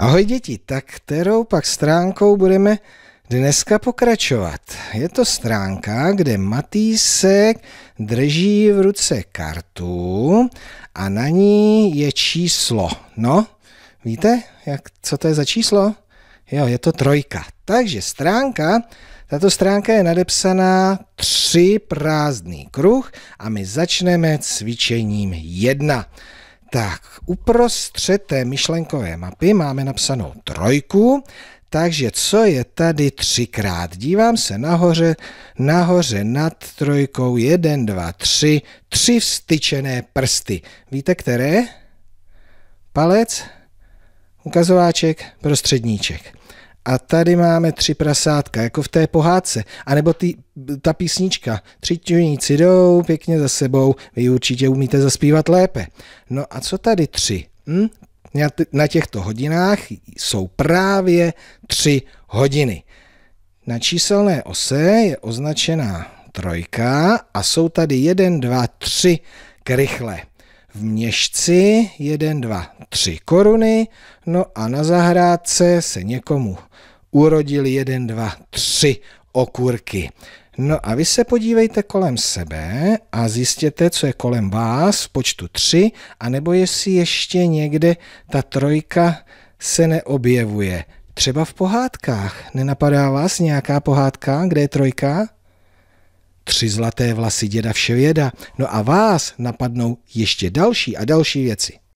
Ahoj děti, tak kterou pak stránkou budeme dneska pokračovat? Je to stránka, kde Matýsek drží v ruce kartu a na ní je číslo. No, víte, jak, co to je za číslo? Jo, je to trojka. Takže stránka, tato stránka je nadepsaná tři prázdný kruh a my začneme cvičením jedna. Tak, uprostřed té myšlenkové mapy máme napsanou trojku, takže co je tady třikrát? Dívám se nahoře, nahoře nad trojkou, jeden, dva, tři, tři vztyčené prsty. Víte, které? Palec, ukazováček, prostředníček a tady máme tři prasátka, jako v té pohádce, anebo ty, ta písnička. Tři tuníci jdou pěkně za sebou, vy určitě umíte zaspívat lépe. No a co tady tři? Hm? Na těchto hodinách jsou právě tři hodiny. Na číselné ose je označená trojka a jsou tady jeden, dva, tři krychle v Měšci 1, 2, 3 koruny, no a na zahrádce se někomu urodil 1, 2, 3 okurky. No a vy se podívejte kolem sebe a zjistěte, co je kolem vás v počtu 3, anebo jestli ještě někde ta trojka se neobjevuje. Třeba v pohádkách. Nenapadá vás nějaká pohádka, kde je trojka? tři zlaté vlasy děda vševěda. No a vás napadnou ještě další a další věci.